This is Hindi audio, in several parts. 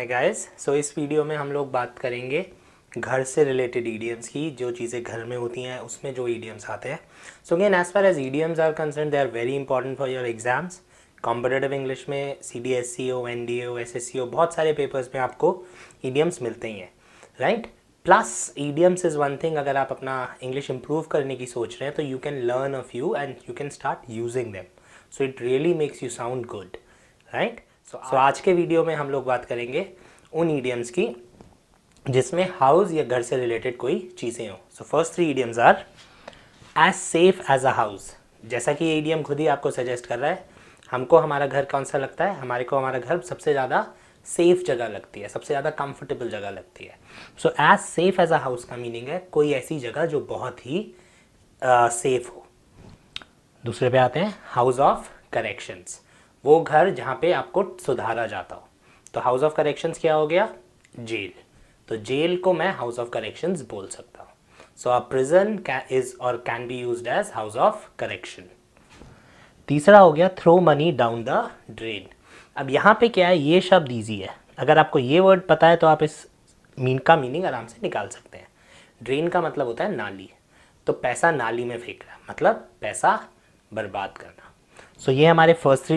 हाय गाइस सो इस वीडियो में हम लोग बात करेंगे घर से रिलेटेड ईडियम्स की जो चीज़ें घर में होती हैं उसमें जो ईडियम्स आते हैं so again as far as idioms are concern they are very important for your exams competitive English में C D S C O N D O S S C O बहुत सारे पेपर्स में आपको ईडियम्स मिलते ही हैं right plus idioms is one thing अगर आप अपना इंग्लिश इम्प्रूव करने की सोच रहे हैं तो you can learn a few and you can start using them so it really makes you sound good right so so, आज के वीडियो में हम लोग बात करेंगे उन ईडियम्स की जिसमें हाउस या घर से रिलेटेड कोई चीज़ें हों so first three idioms are as safe as a house जैसा कि ये ईडियम खुद ही आपको सजेस्ट कर रहा है हमको हमारा घर कौन सा लगता है हमारे को हमारा घर सबसे ज़्यादा सेफ़ जगह लगती है सबसे ज़्यादा कंफर्टेबल जगह लगती है so as safe as a house का मीनिंग है कोई ऐसी जगह जो बहुत ही सेफ uh, हो दूसरे पे आते हैं हाउस ऑफ करेक्शंस वो घर जहाँ पे आपको सुधारा जाता हो तो हाउस ऑफ करेक्शंस क्या हो गया जेल तो जेल को मैं हाउस ऑफ करेक्शंस बोल सकता हूँ सो अ प्रिजन इज और can be use as house of correction तीसरा हो गया throw money down the drain अब यहाँ पे क्या है ये शब्द ईजी है अगर आपको ये वर्ड पता है तो आप इस मीन का मीनिंग आराम से निकाल सकते हैं ड्रेन का मतलब होता है नाली तो पैसा नाली में फेंक रहा मतलब पैसा बर्बाद करना सो so, ये हमारे फर्स्ट थ्री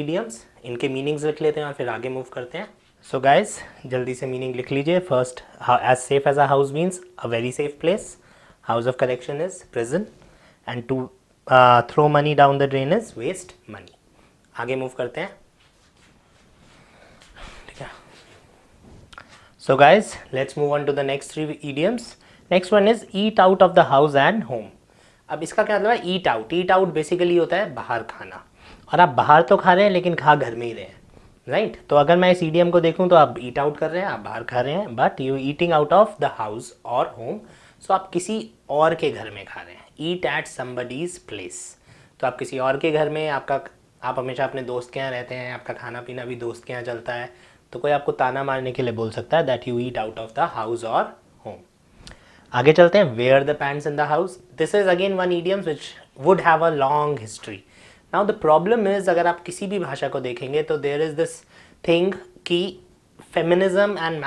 ईडियम्स इनके मीनिंग्स लिख लेते हैं और फिर आगे मूव करते हैं सो so गाइज जल्दी से मीनिंग लिख लीजिए first as safe as a house means a very safe place house of correction is prison and to throw money down the drain is waste money आगे मूव करते हैं ठीक है so guys let's move on to the next three idioms next one is eat out of the house and home अब इसका क्या मतलब है eat out eat out basically होता है बाहर खाना और आप बाहर तो खा रहे हैं लेकिन खा घर में ही रहे हैं राइट right? तो अगर मैं इस ईडीएम को देखूं तो आप ईट आउट कर रहे हैं आप बाहर खा रहे हैं but you eating out of the house और होम सो आप किसी और के घर में खा रहे हैं ईट एट समबडीज प्लेस तो आप किसी और के घर में आपका आप हमेशा अपने दोस्त के यहाँ रहते हैं आपका खाना पीना भी दोस्त के यहाँ चलता है तो कोई आपको ताना मारने के लिए बोल सकता है that you eat out of the house और आगे चलते हैं wear the pants in the house this is again one idioms which would have a long history now the problem is अगर आप किसी भी भाषा को देखेंगे तो देर इज़ दिस थिंग कि feminism and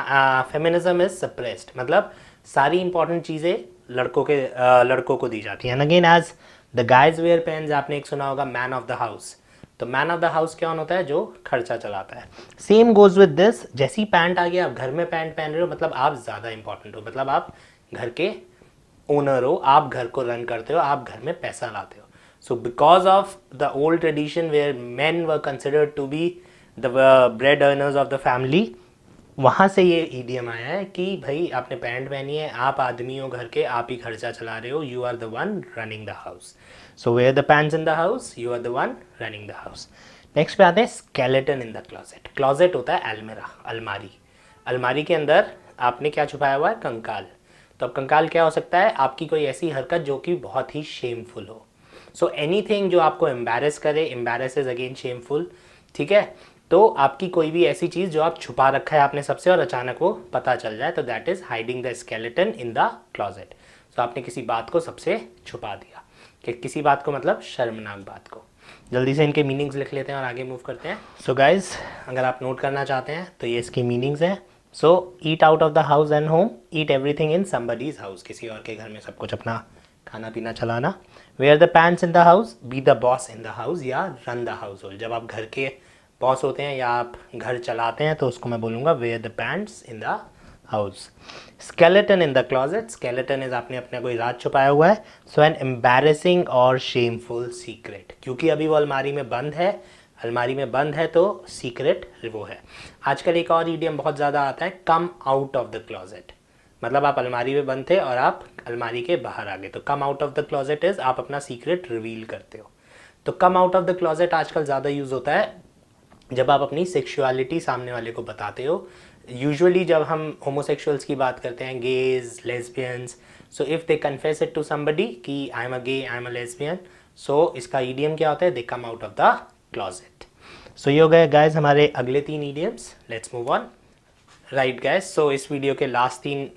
feminism is suppressed मतलब सारी इंपॉर्टेंट चीज़ें लड़कों के uh, लड़कों को दी जाती हैं and again as the guys wear pants आपने एक सुना होगा मैन ऑफ द हाउस तो मैन ऑफ द हाउस क्या होता है जो खर्चा चलाता है सेम गोज विद दिस जैसी पैंट आ गया आप घर में पैंट पहन रहे हो मतलब आप ज़्यादा इंपॉर्टेंट हो मतलब आप घर के ओनर हो आप घर को रन करते हो आप घर में पैसा लाते हो so because of the old tradition where man were considered to be the bread earners of the family वहाँ से ये ईडियम आया है कि भाई आपने पैंट पहनी है आप आदमी हो घर के आप ही खर्चा चला रहे हो you are the one running the house so wear the pant in the house you are the one running the house next पे आते हैं skeleton in the closet closet होता है अलमेरा अलमारी अलमारी के अंदर आपने क्या छुपाया हुआ है कंकाल तो अब कंकाल क्या हो सकता है आपकी कोई ऐसी हरकत जो कि बहुत ही शेमफुल हो सो एनी थिंग जो आपको एम्बेरस करे एम्बेरस इज अगेन शेमफुल ठीक है तो आपकी कोई भी ऐसी चीज़ जो आप छुपा रखा है आपने सबसे और अचानक वो पता चल जाए तो that is hiding the skeleton in the closet so आपने किसी बात को सबसे छुपा दिया कि किसी बात को मतलब शर्मनाक बात को जल्दी से इनके मीनिंग्स लिख लेते हैं और आगे मूव करते हैं सो so गाइज अगर आप नोट करना चाहते हैं तो ये इसकी मीनिंग्स हैं so eat out of the house and home eat everything in somebody's house किसी और के घर में सब कुछ अपना खाना पीना चलाना wear the pants in the house be the boss in the house या रन द हाउस होल्ड जब आप घर के बॉस होते हैं या आप घर चलाते हैं तो उसको मैं बोलूँगा wear the pants in the house skeleton in the closet skeleton is आपने अपने कोई राज छुपाया हुआ है सो एन एम्बेरसिंग और शेमफुल सीक्रेट क्योंकि अभी वो अलमारी में बंद है अलमारी में बंद है तो सीक्रेट वो है आजकल एक और ईडियम बहुत ज़्यादा आता है come out of the closet मतलब आप अलमारी में बंद थे और आप अलमारी के बाहर आ गए तो come out of the closet is आप अपना सीक्रेट रिवील करते हो तो come out of the closet आजकल ज़्यादा यूज़ होता है जब आप अपनी सेक्शुअलिटी सामने वाले को बताते हो यूजुअली जब हम होमोसेक्सुअल्स की बात करते हैं gays lesbians so if they confess it to somebody कि I am a gay I am a lesbian so इसका ईडीएम क्या होता है they come out of the closet so ये हो गए गाइज हमारे अगले तीन idioms let's move on right guys so इस वीडियो के लास्ट तीन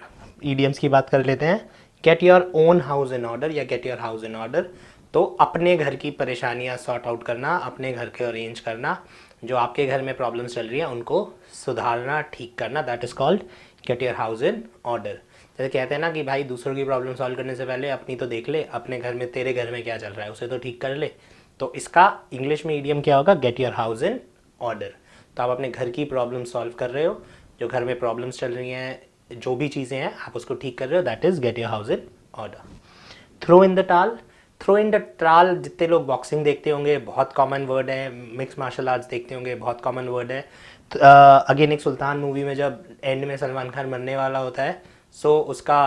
ईडियम्स की बात कर लेते हैं get your own house in order या get your house in order तो अपने घर की परेशानियाँ सॉर्ट आउट करना अपने घर के अरेंज करना जो आपके घर में प्रॉब्लम्स चल रही है उनको सुधारना ठीक करना that is called get your house in order जैसे कहते हैं ना कि भाई दूसरों की प्रॉब्लम सॉल्व करने से पहले अपनी तो देख ले अपने घर में तेरे घर में क्या चल रहा है उसे तो ठीक कर ले तो इसका इंग्लिश में ईडियम क्या होगा get your house in order तो आप अपने घर की प्रॉब्लम सॉल्व कर रहे हो जो घर में प्रॉब्लम्स चल रही हैं जो भी चीज़ें हैं आप उसको ठीक कर रहे हो that is get your house in order throw in the towel throw in the towel जितने लोग बॉक्सिंग देखते होंगे बहुत कॉमन वर्ड है मिक्स मार्शल आर्ट्स देखते होंगे बहुत कॉमन वर्ड है तो, अगेन एक सुल्तान मूवी में जब एंड में सलमान खान मरने वाला होता है सो so उसका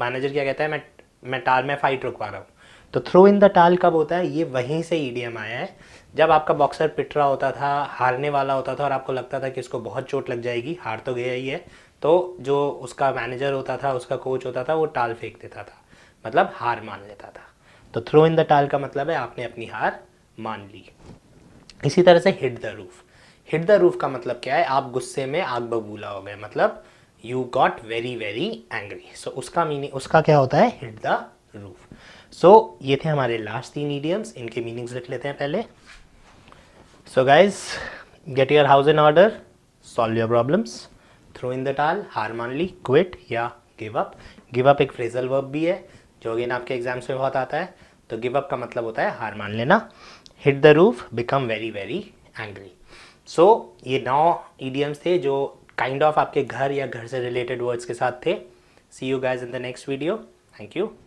मैनेजर क्या कहता है मैं मैं टाल में फ़ाइट रुकवा रहा हूँ तो थ्रो इन द टाल कब होता है ये वहीं से ईडीएम e आया है जब आपका बॉक्सर पिट रहा होता था हारने वाला होता था और आपको लगता था कि इसको बहुत चोट लग जाएगी हार तो गया ही है तो जो उसका मैनेजर होता था उसका कोच होता था वो टाल फेंक देता था मतलब हार मान लेता था तो थ्रो इन द टाल का मतलब है आपने अपनी हार मान ली इसी तरह से hit the roof hit the roof का मतलब क्या है आप गुस्से में आग बबूला हो गए मतलब you got very very angry so उसका मीनिंग उसका क्या होता है hit the roof so so, ये थे हमारे लास्ट तीन ईडियम्स इनके मीनिंग्स लिख लेते हैं पहले so guys get your house in order solve your problems throw in the towel ली क्विट या गिव अप गिव अप एक फ्रेजल वर्ब भी है जो अगेन आपके एग्जाम्स में बहुत आता है तो गिव अप का मतलब होता है हार मान लेना hit the roof become very very angry so ये नौ ईडियम्स थे जो काइंड kind ऑफ of आपके घर या घर से रिलेटेड वर्ड्स के साथ थे see you guys in the next video thank you